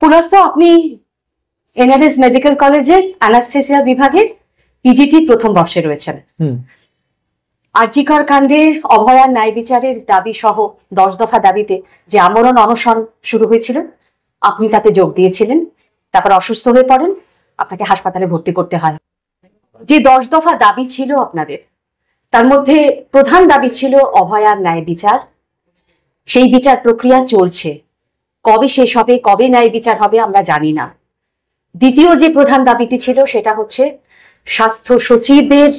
পুনস্ত আপনি NRS medical কলেজের anaesthesia বিভাগের পিজিটি প্রথম বর্ষে রয়েছেন আর্জিকর কাণ্ডে অভয়ার ন্যায় বিচারের দাবি সহ দশ দফা দাবিতে যে আমরণ অনশন শুরু হয়েছিল আপনি তাতে যোগ দিয়েছিলেন তারপর অসুস্থ হয়ে পড়েন আপনাকে হাসপাতালে ভর্তি করতে হয় যে দশ দফা দাবি ছিল আপনাদের তার মধ্যে প্রধান দাবি ছিল অভয়ার ন্যায় বিচার সেই বিচার প্রক্রিয়া চলছে কবে শেষ হবে কবে ন্যায় বিচার হবে আমরা জানি না দ্বিতীয় যে প্রধান দাবিটি ছিল সেটা হচ্ছে স্বাস্থ্য সচিবের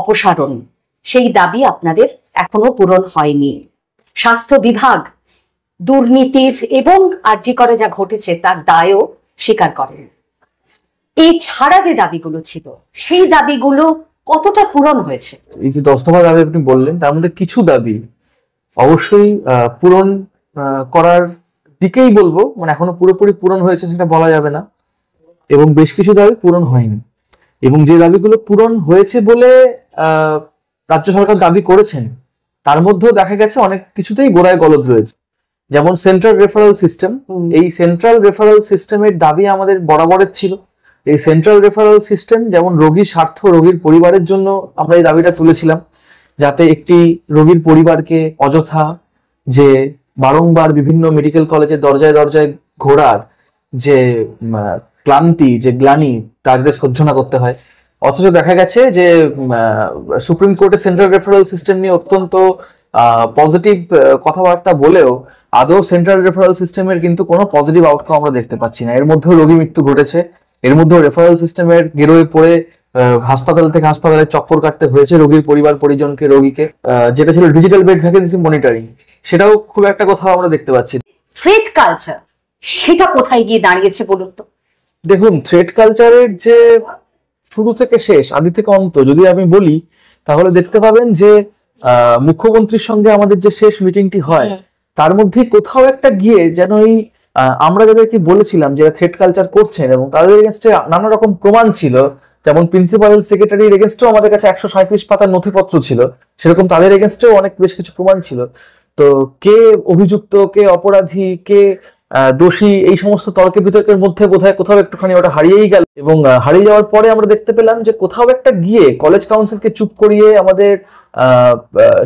অপসারণ সেই দাবি আপনাদের এখনো পূরণ হয়নি স্বাস্থ্য বিভাগ দুর্নীতির এবং আর্জি করে যা ঘটেছে তার দায়ও স্বীকার করেন এই ছাড়া যে দাবিগুলো ছিল সেই দাবিগুলো কতটা পূরণ হয়েছে এই যে দশতমা দাবি আপনি বললেন তার মধ্যে কিছু দাবি অবশ্যই পূরণ করার দিকেই বলবো মানে এখনো পুরোপুরি পূরণ হয়েছে সেটা বলা যাবে না এবং বেশ কিছু দাবি পূরণ হয়নি এবং যে দাবিগুলো পূরণ হয়েছে বলে রাজ্য সরকার দাবি করেছেন তার মধ্যেও দেখা গেছে অনেক কিছুতেই গোড়ায় গলদ রয়েছে যেমন সেন্ট্রাল রেফারেল সিস্টেম এই সেন্ট্রাল রেফারেল সিস্টেমের দাবি আমাদের বরাবরের ছিল এই সেন্ট্রাল রেফারেল সিস্টেম যেমন রোগীর স্বার্থ রোগীর পরিবারের জন্য আমরা এই দাবিটা তুলেছিলাম যাতে একটি রোগীর পরিবারকে অযথা যে বারংবার বিভিন্ন মেডিকেল কলেজের দরজায় দরজায় ঘোরার যে ক্লান্তি যে গ্লানি তাদের সহ্য না করতে হয় অথচ দেখা গেছে যে সুপ্রিম কোর্টে সেন্ট্রাল রেফারেল সিস্টেম নিয়ে অত্যন্ত পজিটিভ কথাবার্তা বলেও আদৌ সেন্ট্রাল রেফারেল সিস্টেমের কিন্তু কোনো পজিটিভ আউটকাম আমরা দেখতে পাচ্ছি না এর মধ্যেও রোগী মৃত্যু ঘটেছে এর মধ্যেও রেফারেল সিস্টেমের গেরোয়ে পড়ে হাসপাতাল থেকে হাসপাতালে চক্কর কাটতে হয়েছে রোগীর পরিবার পরিজনকে রোগীকে যেটা ছিল ডিজিটাল বেড ভ্যাকেন্সি মনিটরিং সেটাও খুব একটা কোথাও আমরা দেখতে পাচ্ছি থ্রেড কালচার সেটা কোথায় গিয়ে দাঁড়িয়েছে বলুন তো দেখুন থ্রেড কালচারের যে শুরু থেকে শেষ আদি থেকে অন্ত যদি আমি বলি তাহলে দেখতে পাবেন যে মুখ্যমন্ত্রীর সঙ্গে আমাদের যে শেষ মিটিংটি হয় তার মধ্যে কোথাও একটা গিয়ে যেন এই আমরা যাদেরকে বলেছিলাম যে থ্রেড কালচার করছেন এবং তাদের এগেনস্টে নানা রকম প্রমাণ ছিল যেমন প্রিন্সিপাল সেক্রেটারির এগেনস্টেও আমাদের কাছে একশো সাঁত্রিশ পাতার নথিপত্র ছিল সেরকম তাদের এগেনস্টেও অনেক বেশ কিছু প্রমাণ ছিল তো কে অভিযুক্ত কে অপরাধী কে দোষী এই সমস্ত তর্কে বিতর্কের মধ্যে বোধহয় কোথাও একটুখানি ওটা হারিয়েই গেল এবং হারিয়ে যাওয়ার পরে আমরা দেখতে পেলাম যে কোথাও একটা গিয়ে কলেজ কাউন্সিলকে চুপ করিয়ে আমাদের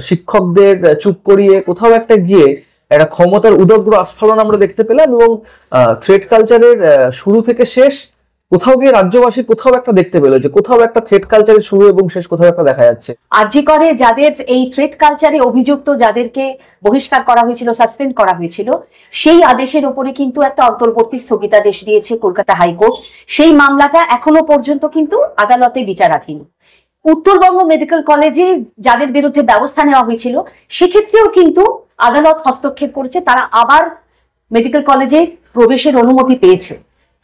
শিক্ষকদের চুপ করিয়ে কোথাও একটা গিয়ে একটা ক্ষমতার উদগ্র আস্ফালন আমরা দেখতে পেলাম এবং থ্রেড কালচারের শুরু থেকে শেষ কোথাও গিয়ে রাজ্যবাসী কোথাও একটা দেখতে পেলো যে কোথাও একটা থ্রেড কালচারের শুরু এবং শেষ কোথাও একটা দেখা যাচ্ছে আর জি করে যাদের এই থ্রেড কালচারে অভিযুক্ত যাদেরকে বহিষ্কার করা হয়েছিল সাসপেন্ড করা হয়েছিল সেই আদেশের ওপরে কিন্তু একটা অন্তর্বর্তী স্থগিতাদেশ দিয়েছে কলকাতা হাইকোর্ট সেই মামলাটা এখনো পর্যন্ত কিন্তু আদালতে বিচারাধীন উত্তরবঙ্গ মেডিকেল কলেজে যাদের বিরুদ্ধে ব্যবস্থা নেওয়া হয়েছিল সেক্ষেত্রেও কিন্তু আদালত হস্তক্ষেপ করেছে তারা আবার মেডিকেল কলেজে প্রবেশের অনুমতি পেয়েছে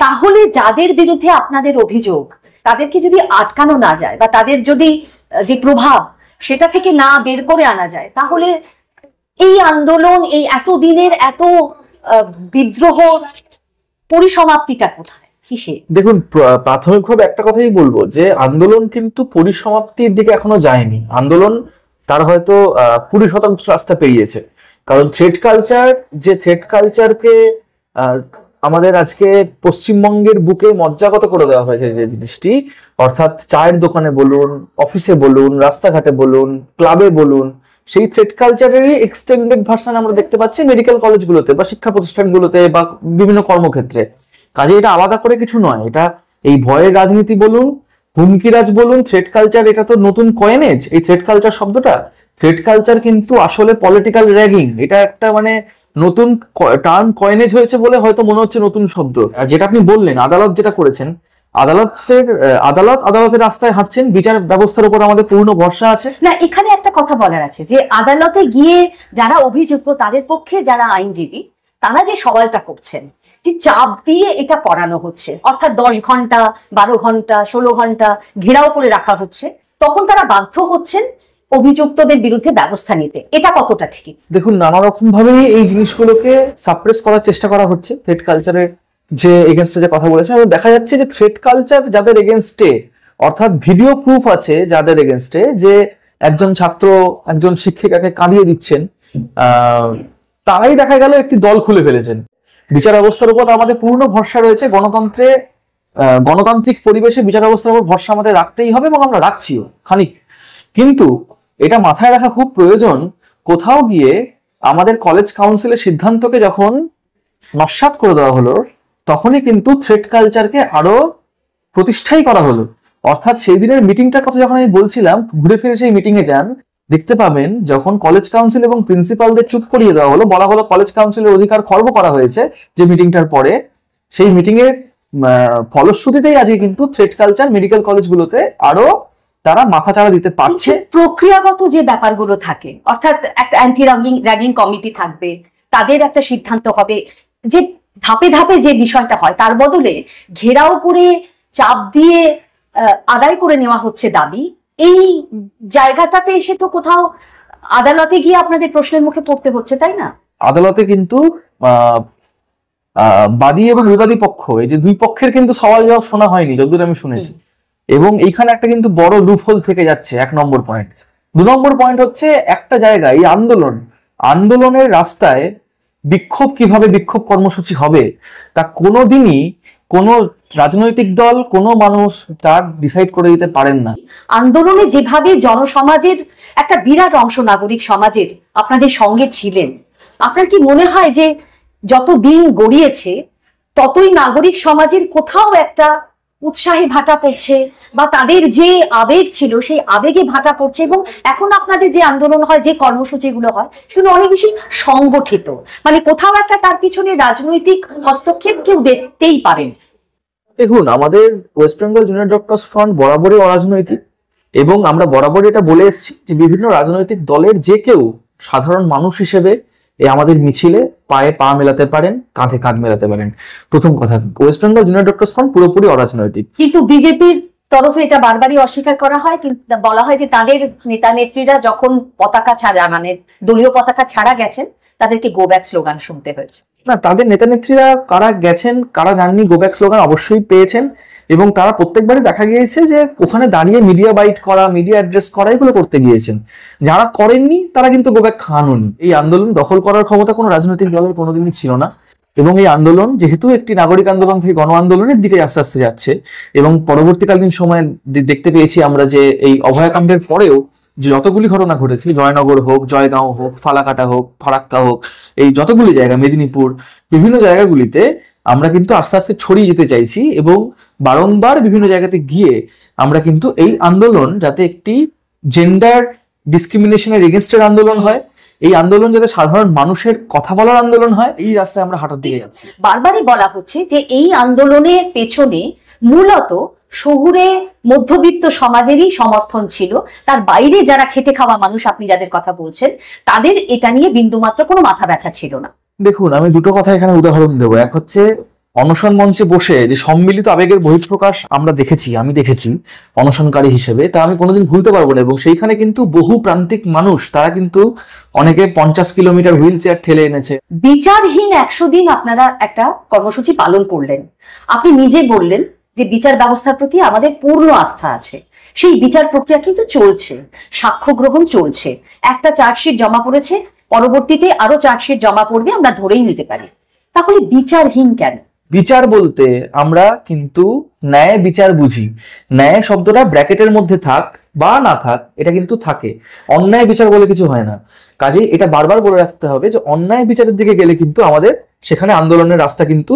তাহলে যাদের বিরুদ্ধে আপনাদের অভিযোগ তাদেরকে যদি আটকানো না যায় বা তাদের যদি যে প্রভাব সেটা থেকে না বের করে আনা যায় তাহলে এই আন্দোলন এই এত দিনের এত বিদ্রোহ পরিসমাপ্তিটা কোথায় কিসে দেখুন প্রাথমিকভাবে একটা কথাই বলবো যে আন্দোলন কিন্তু পরিসমাপ্তির দিকে এখনো যায়নি আন্দোলন তার হয়তো কুড়ি শতাংশ রাস্তা পেরিয়েছে কারণ থ্রেড কালচার যে থ্রেড কালচারকে আমাদের আজকে পশ্চিমবঙ্গের বুকে মজ্জাগত করে দেওয়া হয়েছে যে জিনিসটি অর্থাৎ চায়ের দোকানে বলুন অফিসে বলুন রাস্তাঘাটে বলুন ক্লাবে বলুন সেই থ্রেড কালচারেরই এক্সটেন্ডেড ভার্সন আমরা দেখতে পাচ্ছি মেডিকেল কলেজগুলোতে বা শিক্ষা প্রতিষ্ঠানগুলোতে বা বিভিন্ন কর্মক্ষেত্রে কাজে এটা আলাদা করে কিছু নয় এটা এই ভয়ের রাজনীতি বলুন হুমকিরাজ বলুন থ্রেড কালচার এটা তো নতুন কয়েনেজ এই থ্রেড কালচার শব্দটা থ্রেড কালচার কিন্তু আসলে পলিটিক্যাল র্যাগিং এটা একটা মানে নতুন টার্ম কয়েনেজ হয়েছে বলে হয়তো মনে হচ্ছে নতুন শব্দ আর যেটা আপনি বললেন আদালত যেটা করেছেন আদালতের আদালত আদালতের রাস্তায় হাঁটছেন বিচার ব্যবস্থার উপর আমাদের পূর্ণ ভরসা আছে না এখানে একটা কথা বলার আছে যে আদালতে গিয়ে যারা অভিযুক্ত তাদের পক্ষে যারা আইনজীবী তারা যে সওয়ালটা করছেন যে চাপ দিয়ে এটা করানো হচ্ছে অর্থাৎ দশ ঘন্টা বারো ঘন্টা ষোলো ঘন্টা ঘেরাও করে রাখা হচ্ছে তখন তারা বাধ্য হচ্ছেন অভিযুক্তদের বিরুদ্ধে ব্যবস্থা নিতে এটা কতটা ঠিক দেখুন নানা রকম ভাবে এই জিনিসগুলোকে সাপ্রেস করার চেষ্টা করা হচ্ছে থ্রেড কালচারের যে এগেনস্টে যে কথা বলেছে এবং দেখা যাচ্ছে যে থ্রেড কালচার যাদের এগেনস্টে অর্থাৎ ভিডিও প্রুফ আছে যাদের এগেনস্টে যে একজন ছাত্র একজন শিক্ষিকাকে কাঁদিয়ে দিচ্ছেন তারাই দেখা গেল একটি দল খুলে ফেলেছেন বিচার ব্যবস্থার উপর আমাদের পূর্ণ ভরসা রয়েছে গণতন্ত্রে গণতান্ত্রিক পরিবেশে বিচার ব্যবস্থার উপর ভরসা আমাদের রাখতেই হবে এবং আমরা রাখছিও খানিক কিন্তু এটা মাথায় রাখা খুব প্রয়োজন কোথাও গিয়ে আমাদের কলেজ কাউন্সিলের সিদ্ধান্তকে যখন নস্বাত করে দেওয়া হলো তখনই কিন্তু থ্রেড কালচারকে আরো প্রতিষ্ঠাই করা হলো অর্থাৎ সেই দিনের মিটিংটার কথা যখন আমি বলছিলাম ঘুরে ফিরে সেই মিটিংয়ে যান দেখতে পাবেন যখন কলেজ কাউন্সিল এবং প্রিন্সিপালদের চুপ করিয়ে দেওয়া হলো বলা হলো কলেজ কাউন্সিলের অধিকার খর্ব করা হয়েছে যে মিটিংটার পরে সেই মিটিংয়ের ফলশ্রুতিতেই আজকে কিন্তু থ্রেড কালচার মেডিকেল কলেজগুলোতে আরো তারা মাথা চাড়া দিতে পারছে প্রক্রিয়াগত যে ব্যাপারগুলো থাকে অর্থাৎ একটা অ্যান্টি র্যাগিং র্যাগিং কমিটি থাকবে তাদের একটা সিদ্ধান্ত হবে যে ধাপে ধাপে যে বিষয়টা হয় তার বদলে ঘেরাও করে চাপ দিয়ে আদায় করে নেওয়া হচ্ছে দাবি এই জায়গাটাতে এসে তো কোথাও আদালতে গিয়ে আপনাদের প্রশ্নের মুখে পড়তে হচ্ছে তাই না আদালতে কিন্তু বাদী এবং বিবাদী পক্ষ এই যে দুই পক্ষের কিন্তু সওয়াল জবাব শোনা হয়নি যতদূর আমি শুনেছি এবং এইখানে একটা কিন্তু বড় লুফহোল থেকে যাচ্ছে এক নম্বর পয়েন্ট দু নম্বর পয়েন্ট হচ্ছে একটা জায়গায় এই আন্দোলন আন্দোলনের রাস্তায় বিক্ষোভ কিভাবে বিক্ষোভ কর্মসূচি হবে তা কোনো দিনই কোনো রাজনৈতিক দল কোনো মানুষ তার ডিসাইড করে দিতে পারেন না আন্দোলনে যেভাবে জনসমাজের একটা বিরাট অংশ নাগরিক সমাজের আপনাদের সঙ্গে ছিলেন আপনার কি মনে হয় যে যত দিন গড়িয়েছে ততই নাগরিক সমাজের কোথাও একটা উৎসাহে ভাটা পড়ছে বা তাদের যে আবেগ ছিল সেই আবেগে ভাটা পড়ছে এবং এখন আপনাদের যে আন্দোলন হয় যে কর্মসূচিগুলো হয় সেগুলো অনেক বেশি সংগঠিত মানে কোথাও একটা তার পিছনে রাজনৈতিক হস্তক্ষেপ কেউ দেখতেই পারেন দেখুন আমাদের West Bengal junior doctors front বরাবরই অরাজনৈতিক এবং আমরা বরাবরই এটা বলে এসেছি যে বিভিন্ন রাজনৈতিক দলের যে কেউ সাধারণ মানুষ হিসেবে এই আমাদের মিছিলে পায়ে পা মেলাতে পারেন কাঁধে কাঁধ মেলাতে পারেন প্রথম কথা West Bengal junior doctor front পুরোপুরি অরাজনৈতিক কিন্তু বিজেপির তরফে এটা বারবারই অস্বীকার করা হয় কিন্তু বলা হয় যে তাদের নেতা নেত্রীরা যখন পতাকা ছাড়া মানে দলীয় পতাকা ছাড়া গেছেন তাদেরকে গো ব্যাক স্লোগান শুনতে হয়েছে না তাদের নেতা নেত্রীরা কারা গেছেন কারা যাননি গো ব্যাক স্লোগান অবশ্যই পেয়েছেন এবং তারা প্রত্যেকবারই দেখা গিয়েছে যে ওখানে দাঁড়িয়ে মিডিয়া বাইট করা মিডিয়া অ্যাড্রেস করা এগুলো করতে গিয়েছেন যারা করেননি তারা কিন্তু গোব্যাক খাননি এই আন্দোলন দখল করার ক্ষমতা কোনো রাজনৈতিক দলের কোনোদিনই ছিল না এবং এই আন্দোলন যেহেতু একটি নাগরিক আন্দোলন থেকে গণ আন্দোলনের দিকে আস্তে আস্তে যাচ্ছে এবং পরবর্তীকালীন সময়ে দেখতে পেয়েছি আমরা যে এই অভয়াকাণ্ডের পরেও যে যতগুলি ঘটনা ঘটেছে জয়নগর হোক জয়গাঁও হোক ফালাকাটা হোক ফারাক্কা হোক এই যতগুলি জায়গা মেদিনীপুর বিভিন্ন জায়গাগুলিতে আমরা কিন্তু আস্তে আস্তে ছড়িয়ে যেতে চাইছি এবং বারংবার বিভিন্ন জায়গাতে গিয়ে আমরা কিন্তু এই আন্দোলন যাতে একটি জেন্ডার ডিসক্রিমিনেশনের এগেনস্টের আন্দোলন হয় এই আন্দোলন যাতে সাধারণ মানুষের কথা বলার আন্দোলন হয় এই রাস্তায় আমরা হাঁটার দিকে যাচ্ছি বারবারই বলা হচ্ছে যে এই আন্দোলনের পেছনে মূলত শহুরে মধ্যবিত্ত সমাজেরই সমর্থন ছিল তার বাইরে যারা খেটে খাওয়া মানুষ আপনি যাদের কথা বলছেন তাদের এটা নিয়ে বিন্দুমাত্র কোনো মাথা ব্যথা ছিল না দেখুন আমি দুটো কথা এখানে উদাহরণ দেব এক হচ্ছে অনশন মঞ্চে বসে যে সম্মিলিত আবেগের বহিঃপ্রকাশ আমরা দেখেছি আমি দেখেছি অনশনকারী হিসেবে তা আমি কোনোদিন ভুলতে পারবো না এবং সেইখানে কিন্তু বহু প্রান্তিক মানুষ তারা কিন্তু অনেকে পঞ্চাশ কিলোমিটার হুইল চেয়ার ঠেলে এনেছে বিচারহীন একশো দিন আপনারা একটা কর্মসূচি পালন করলেন আপনি নিজে বললেন যে বিচার ব্যবস্থার প্রতি আমাদের পূর্ণ আস্থা আছে সেই বিচার প্রক্রিয়া কিন্তু চলছে সাক্ষ্য গ্রহণ চলছে একটা চার্জশিট জমা করেছে পরবর্তীতে আরো চার্জশিট জমা পড়বে আমরা ধরেই নিতে পারি তাহলে বিচারহীন কেন বিচার বলতে আমরা কিন্তু ন্যায় বিচার বুঝি ন্যায় শব্দটা ব্র্যাকেটের মধ্যে থাক বা না থাক এটা কিন্তু থাকে অন্যায় বিচার বলে কিছু হয় না কাজেই এটা বারবার বলে রাখতে হবে যে অন্যায় বিচারের দিকে গেলে কিন্তু আমাদের সেখানে আন্দোলনের রাস্তা কিন্তু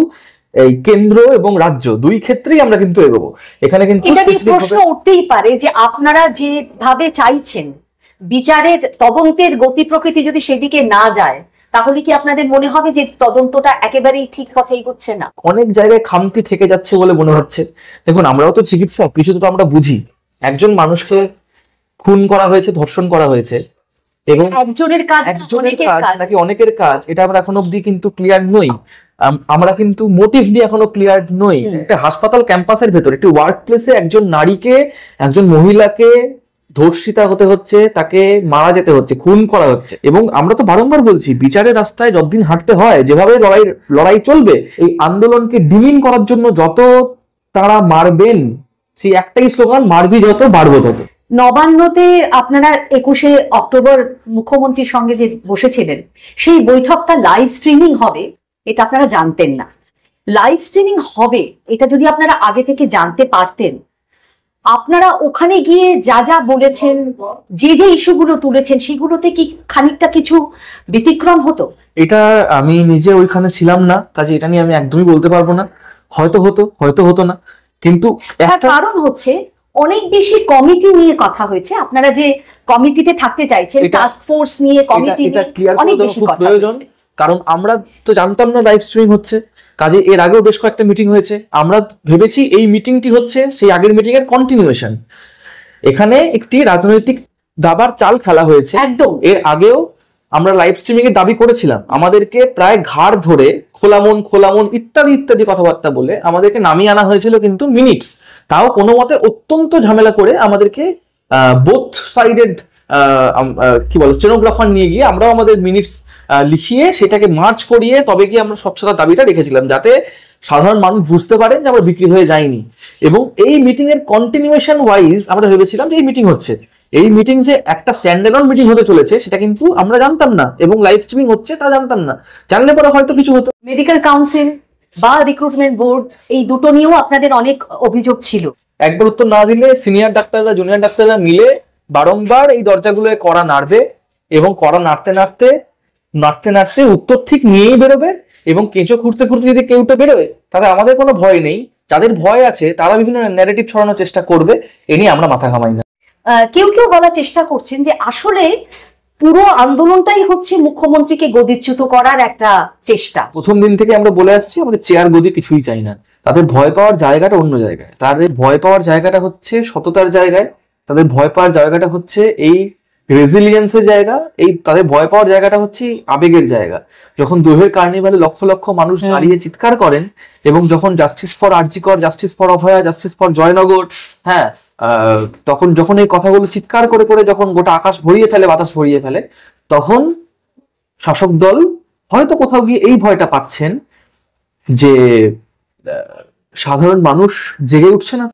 এই কেন্দ্র এবং রাজ্য দুই ক্ষেত্রেই আমরা কিন্তু এগোবো এখানে কিন্তু প্রশ্ন উঠতেই পারে যে আপনারা যেভাবে চাইছেন বিচারের তদন্তের গতি প্রকৃতি যদি সেদিকে না যায় তাহলে কি আপনাদের মনে হবে যে তদন্তটা একেবারেই ঠিক পথে এগোচ্ছে না অনেক জায়গায় খামতি থেকে যাচ্ছে বলে মনে হচ্ছে দেখুন আমরাও তো চিকিৎসক কিছু তো আমরা বুঝি একজন মানুষকে খুন করা হয়েছে ধর্ষণ করা হয়েছে এবং একজনের কাজ একজনের কাজ নাকি অনেকের কাজ এটা আমরা এখন অবধি কিন্তু ক্লিয়ার নই আমরা কিন্তু মোটিভ নিয়ে এখনো ক্লিয়ার নই একটা হাসপাতাল ক্যাম্পাসের ভেতর একটি ওয়ার্ক প্লেসে একজন নারীকে একজন মহিলাকে ধর্ষিতা হতে হচ্ছে তাকে মারা যেতে হচ্ছে খুন করা হচ্ছে এবং আমরা তো বারংবার বলছি বিচারের রাস্তায় যতদিন হাঁটতে হয় যেভাবে লড়াই লড়াই চলবে এই আন্দোলনকে ডিমিন করার জন্য যত তারা মারবেন সেই একটাই স্লোগান মারবি যত বাড়বো তত নবান্নতে আপনারা একুশে অক্টোবর মুখ্যমন্ত্রীর সঙ্গে যে বসেছিলেন সেই বৈঠকটা লাইভ স্ট্রিমিং হবে এটা আপনারা জানতেন না লাইভ স্ট্রিমিং হবে এটা যদি আপনারা আগে থেকে জানতে পারতেন আপনারা ওখানে গিয়ে যা যা বলেছেন যে যে ইস্যুগুলো তুলেছেন সেগুলোতে কি খানিকটা কিছু ব্যতিক্রম হতো এটা আমি নিজে ওইখানে ছিলাম না কাজে এটা নিয়ে আমি একদমই বলতে পারবো না হয়তো হতো হয়তো হতো না কিন্তু কারণ হচ্ছে অনেক বেশি কমিটি নিয়ে কথা হয়েছে আপনারা যে কমিটিতে থাকতে চাইছেন টাস্ক ফোর্স নিয়ে কমিটি নিয়ে অনেক বেশি কথা প্রয়োজন কারণ আমরা তো জানতাম না লাইভ স্ট্রিম হচ্ছে কাজে এর আগেও বেশ কয়েকটা মিটিং হয়েছে আমরা ভেবেছি এই মিটিংটি হচ্ছে সেই আগের মিটিং এর কন্টিনিউয়েশন এখানে একটি রাজনৈতিক দাবার চাল খেলা হয়েছে একদম এর আগেও আমরা লাইভ স্ট্রিমিং এর দাবি করেছিলাম আমাদেরকে প্রায় ঘাড় ধরে খোলামন খোলামন ইত্যাদি ইত্যাদি কথাবার্তা বলে আমাদেরকে নামিয়ে আনা হয়েছিল কিন্তু মিনিটস তাও কোনো মতে অত্যন্ত ঝামেলা করে আমাদেরকে বোথ সাইডেড কি বলো স্টেনোগ্রাফার নিয়ে গিয়ে আমরাও আমাদের মিনিটস লিখিয়ে সেটাকে মার্চ করিয়ে তবে কি আমরা স্বচ্ছতার দাবিটা রেখেছিলাম যাতে সাধারণ মানুষ বুঝতে পারেন যে আমরা বিক্রি হয়ে যায়নি এবং এই মিটিং এর কন্টিনিউয়েশন ওয়াইজ আমরা ভেবেছিলাম যে এই মিটিং হচ্ছে এই মিটিং যে একটা স্ট্যান্ডার্ড মিটিং হতে চলেছে সেটা কিন্তু আমরা জানতাম না এবং লাইভ স্ট্রিমিং হচ্ছে তা জানতাম না জানলে পরে হয়তো কিছু হতো মেডিকেল কাউন্সিল বা রিক্রুটমেন্ট বোর্ড এই দুটো নিয়েও আপনাদের অনেক অভিযোগ ছিল একবার উত্তর না দিলে সিনিয়র ডাক্তাররা জুনিয়র ডাক্তাররা মিলে বারংবার এই দরজাগুলো করা নাড়বে এবং করা নাড়তে নাড়তে নাড়তে নাড়তে উত্তর ঠিক নিয়েই বেরোবে এবং কেঁচো খুঁড়তে খুঁড়তে যদি কেউটা বেরোবে তাহলে আমাদের কোনো ভয় নেই যাদের ভয় আছে তারা বিভিন্ন ন্যারেটিভ ছড়ানোর চেষ্টা করবে এ নিয়ে আমরা মাথা ঘামাই না কেউ কেউ বলার চেষ্টা করছেন যে আসলে পুরো আন্দোলনটাই হচ্ছে মুখ্যমন্ত্রীকে গদিচ্যুত করার একটা চেষ্টা প্রথম দিন থেকে আমরা বলে আসছি আমাদের চেয়ার গদি কিছুই চাই না তাদের ভয় পাওয়ার জায়গাটা অন্য জায়গায় তাদের ভয় পাওয়ার জায়গাটা হচ্ছে সততার জায়গায় তাদের ভয় পাওয়ার জায়গাটা হচ্ছে এই রেজিলিয়েন্সের জায়গা এই তাদের ভয় পাওয়ার জায়গাটা হচ্ছে আবেগের জায়গা যখন দৈহের কার্নিভালে লক্ষ লক্ষ মানুষ দাঁড়িয়ে চিৎকার করেন এবং যখন justice for RG Kar justice for Abhaya justice for Joynagar হ্যাঁ তখন যখন এই কথাগুলো চিৎকার করে করে যখন গোটা আকাশ ভরিয়ে ফেলে বাতাস ভরিয়ে ফেলে তখন শাসক দল হয়তো কোথাও গিয়ে এই ভয়টা পাচ্ছেন যে সাধারণ মানুষ জেগে উঠছে না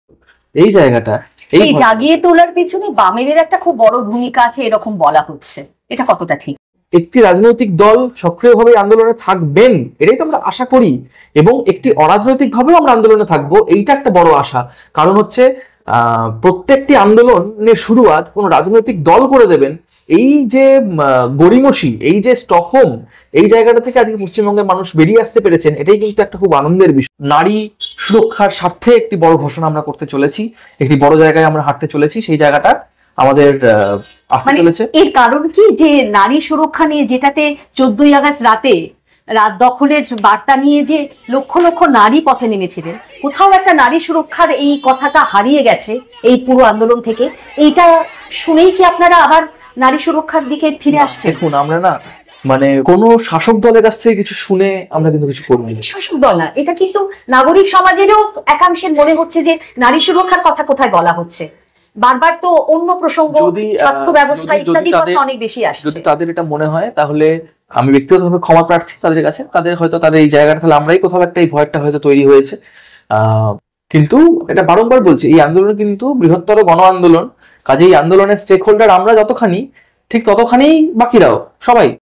এই জায়গাটা এই জাগিয়ে তোলার পিছনে বামেদের একটা খুব বড় ভূমিকা আছে এরকম বলা হচ্ছে এটা কতটা ঠিক একটি রাজনৈতিক দল সক্রিয়ভাবে আন্দোলনে থাকবেন এটাই তো আমরা আশা করি এবং একটি অরাজনৈতিকভাবেও আমরা আন্দোলনে থাকবো এইটা একটা বড় আশা কারণ হচ্ছে প্রত্যেকটি আন্দোলনের শুরুয়াত কোনো রাজনৈতিক দল করে দেবেন এই যে গড়িমসি এই যে স্টকহোম এই জায়গাটা থেকে আজকে পশ্চিমবঙ্গের মানুষ বেরিয়ে আসতে পেরেছেন এটাই কিন্তু একটা খুব আনন্দের বিষয় নারী সুরক্ষার স্বার্থে একটি বড় ঘোষণা আমরা করতে চলেছি একটি বড় জায়গায় আমরা হাঁটতে চলেছি সেই জায়গাটা আমাদের মানে এর কারণ কি যে নারী সুরক্ষা নিয়ে যেটাতে চোদ্দই আগস্ট রাতে রাত দখলের বার্তা নিয়ে যে লক্ষ লক্ষ নারী পথে নেমেছিলেন কোথাও একটা নারী সুরক্ষার এই কথাটা হারিয়ে গেছে এই পুরো আন্দোলন থেকে এইটা শুনেই কি আপনারা আবার নারী সুরক্ষার দিকে ফিরে আসছে দেখুন আমরা না মানে কোন শাসক দলের কাছ থেকে কিছু শুনে আমরা কিন্তু কিছু করবো শাসক দল না এটা কিন্তু নাগরিক সমাজেরও একাংশের মনে হচ্ছে যে নারী সুরক্ষার কথা কোথায় বলা হচ্ছে বারবার তো অন্য প্রসঙ্গ স্বাস্থ্য ব্যবস্থা ইত্যাদি কথা অনেক বেশি আসছে যদি তাদের এটা মনে হয় তাহলে আমি ব্যক্তিগতভাবে ক্ষমা প্রার্থী তাদের কাছে তাদের হয়তো তাদের এই জায়গাটা তাহলে আমরাই কোথাও একটা এই ভয়টা হয়তো তৈরি হয়েছে কিন্তু এটা বারংবার বলছি এই আন্দোলন কিন্তু বৃহত্তর গণ আন্দোলন কাজেই আন্দোলনের স্টেক হোল্ডার আমরা যতখানি ঠিক ততখানি বাকিরাও সবাই